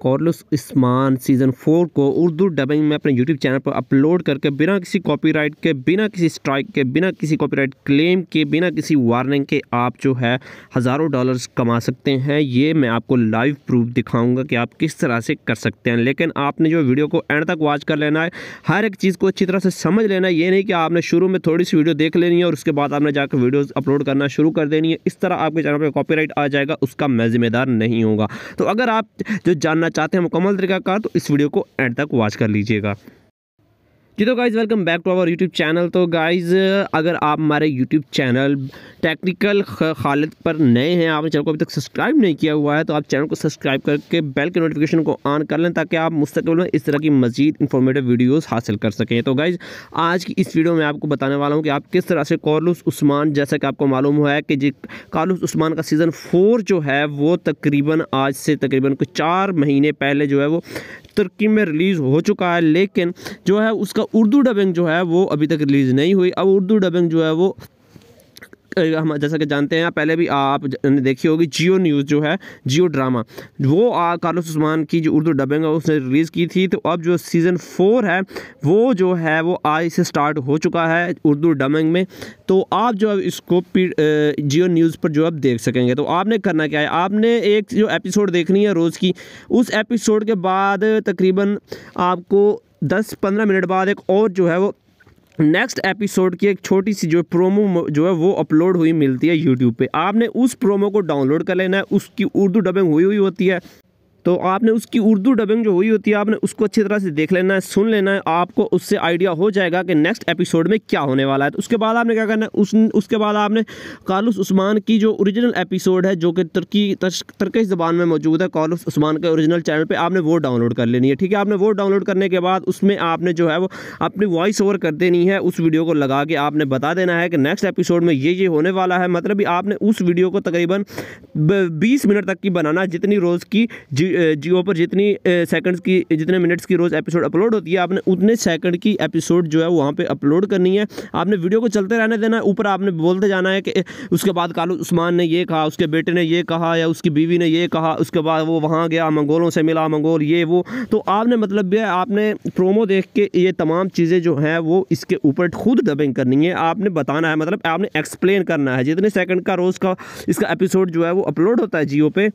कॉर्लस इस्मान season four को Urdu dubbing में अपने यूट्यूब चैनल पर अपलोड करके बिना किसी कॉपीराइट के बिना किसी स्ट्राइक के बिना किसी कॉपीराइट क्लेम के बिना किसी वार्निंग के आप जो है हज़ारों डॉलर्स कमा सकते हैं ये मैं आपको लाइव प्रूफ दिखाऊंगा कि आप किस तरह से कर सकते हैं लेकिन आपने जो वीडियो को एंड तक वॉच कर लेना है हर एक चीज़ को अच्छी तरह से समझ लेना है ये नहीं कि आपने शुरू में थोड़ी सी वीडियो देख लेनी है और उसके बाद आपने जाकर वीडियोज़ अपलोड करना शुरू कर देनी है इस तरह आपके चैनल पर कॉपी आ जाएगा उसका मैं ज़िम्मेदार नहीं होगा तो अगर आप जो जानना जानना चाहते हैं मुकम्मल तरीका कार तो इस वीडियो को एंड तक वॉच कर लीजिएगा जी तो guys welcome back to our YouTube channel तो गाइज़ अगर आप हमारे यूट्यूब चैनल टेक्निकल खालिद पर नए हैं आपने चैनल को अभी तक सब्सक्राइब नहीं किया हुआ है तो आप चैनल को सब्सक्राइब करके बेल के नोटिफिकेशन को ऑन कर लें ताकि आप मुस्तकिल में इस तरह की मजीद इन्फॉर्मेटिव वीडियोज़ हासिल कर सकें तो गाइज़ आज की इस वीडियो में आपको बताने वाला हूँ कि आप किस तरह से कॉलुस उस्मान जैसा कि आपको मालूम हुआ है कि जी कॉलुस उस्मान का सीज़न फोर जो है वो तकरीबन आज से तकरीबन कुछ चार महीने पहले जो है वो तुर्की में रिलीज़ हो चुका है लेकिन जो है उसका उर्दू डबिंग जो है वो अभी तक रिलीज़ नहीं हुई अब उर्दू डबिंग जो है वो हम जैसा कि जानते हैं पहले भी आप देखी होगी जियो न्यूज़ जो है जियो ड्रामा वो आ, कार्लोस उस्मान की जो उर्दू डबिंग है उसने रिलीज़ की थी तो अब जो सीज़न फोर है वो जो है वो आज से स्टार्ट हो चुका है उर्दू डबिंग में तो आप जो अब इसको जियो न्यूज़ पर जो आप देख सकेंगे तो आपने करना क्या है आपने एक जो एपिसोड देखनी है रोज़ की उस एपिसोड के बाद तकरीबन आपको दस पंद्रह मिनट बाद एक और जो है वो नेक्स्ट एपिसोड की एक छोटी सी जो प्रोमो जो है वो अपलोड हुई मिलती है यूट्यूब पे आपने उस प्रोमो को डाउनलोड कर लेना है उसकी उर्दू डबिंग हुई हुई होती है तो आपने उसकी उर्दू डबिंग जो हुई होती है आपने उसको अच्छी तरह से देख लेना है सुन लेना है आपको उससे आइडिया हो जाएगा कि नेक्स्ट एपिसोड में क्या होने वाला है तो उसके बाद आपने क्या करना है उस उसके बाद आपने कालुस उस्मान की जो ओरिजिनल एपिसोड है जो कि तुर्की तर्किश ज़बान में मौजूद है कालुस उस्मान के ओरिजिनल चैनल पर आपने वो डाउनलोड कर लेनी है ठीक है आपने वो डाउनलोड करने के बाद उसमें आपने जो है वो अपनी वॉइस ओवर कर देनी है उस वीडियो को लगा के आपने बता देना है कि नेक्स्ट एपिसोड में ये ये होने वाला है मतलब आपने उस वीडियो को तकरीबन बीस मिनट तक की बनाना जितनी रोज़ की जियो पर जितनी सेकंड्स की जितने मिनट्स की रोज़ एपिसोड अपलोड होती है आपने उतने सेकंड की एपिसोड जो है वहाँ पे अपलोड करनी है आपने वीडियो को चलते रहने देना है ऊपर आपने बोलते जाना है कि उसके बाद कालू उस्मान ने ये कहा उसके बेटे ने ये कहा या उसकी बीवी ने ये कहा उसके बाद वो वहाँ गया मंगोलों से मिला मंगोल ये वो तो आपने मतलब यह आपने प्रोमो देख के ये तमाम चीज़ें जो हैं वो इसके ऊपर खुद डबिंग करनी है आपने बताना है मतलब आपने एक्सप्लेन करना है जितने सेकंड का रोज़ का इसका एपिसोड जो है वो अपलोड होता है जियो पे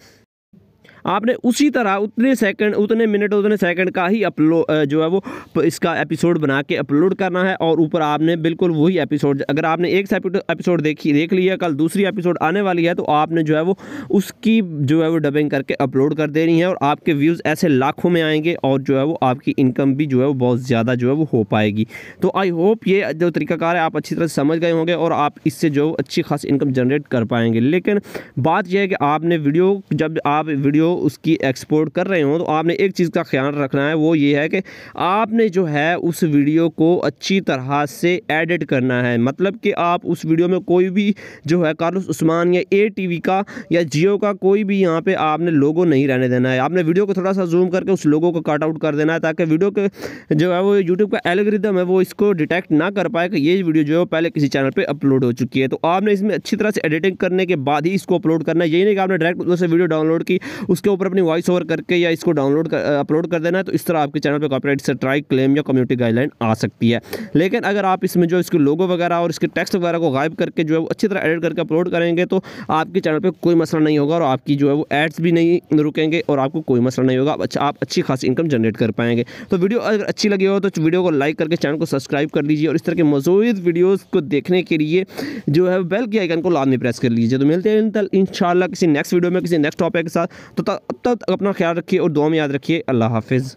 आपने उसी तरह उतने सेकंड उतने मिनट उतने सेकंड का ही अपलोड जो है वो इसका एपिसोड बना के अपलोड करना है और ऊपर आपने बिल्कुल वही एपिसोड अगर आपने एक एपिसोड देखी देख लिया कल दूसरी एपिसोड आने वाली है तो आपने जो है वो उसकी जो है वो डबिंग करके अपलोड कर देनी है और आपके व्यूज़ ऐसे लाखों में आएंगे और जो है वो आपकी इनकम भी जो है वो बहुत ज़्यादा जो है वो हो पाएगी तो आई होप ये जो तरीकाकार है आप अच्छी तरह समझ गए होंगे और आप इससे जो अच्छी खास इनकम जनरेट कर पाएंगे लेकिन बात यह है कि आपने वीडियो जब आप वीडियो उसकी एक्सपोर्ट कर रहे हो तो आपने एक चीज़ का ख्याल रखना है वो ये है कि आपने जो है उस वीडियो को अच्छी तरह से एडिट करना है मतलब कि आप उस वीडियो में कोई भी जो है कार्लोस उस्मान या ए टी का या जियो का कोई भी यहाँ पर आपने लोगो नहीं रहने देना है आपने वीडियो को थोड़ा सा जूम करके उस लोगों को कट आउट कर देना है ताकि वीडियो के जो है वो यूट्यूब का एलग्रिदम है वो इसको डिटेक्ट ना कर पाए कि ये वीडियो जो है पहले किसी चैनल पर अपलोड हो चुकी है तो आपने इसमें अच्छी तरह से एडिटिंग करने के बाद ही इसको अपलोड करना है यही नहीं कि आपने डायरेक्ट उससे वीडियो डाउनलोड की उस उसके ऊपर अपनी वॉइस ओवर करके या इसको डाउनलोड कर अपलोड कर देना है तो इस तरह आपके चैनल पर कॉपीराइट ट्राई क्लेम या कम्युनिटी गाइडलाइन आ सकती है लेकिन अगर आप इसमें जो इसके लोगो वगैरह और इसके टेक्स्ट वगैरह को गायब करके जो है वो अच्छी तरह एडिट करके अपलोड करेंगे तो आपके चैनल पर कोई मसला नहीं होगा और आपकी जो है वो एड्स भी नहीं रुकेंगे और आपको कोई मसला नहीं होगा अच्छा आप अच्छी खासी इनकम जनरेट कर पाएंगे तो वीडियो अगर अच्छी लगी हो तो वीडियो को लाइक करके चैनल को सब्सक्राइब कर लीजिए और इस तरह के मजूद वीडियोज़ को देखने के लिए जो है बेल के आइकन को लाद में प्रेस कर लीजिए तो मिलते हैं इन किसी नेक्स्ट वीडियो में किसी नेक्स्ट टॉपिक के साथ तो तक अपना ख्याल रखिए और दुआ में याद रखिए अल्लाह हाफिज़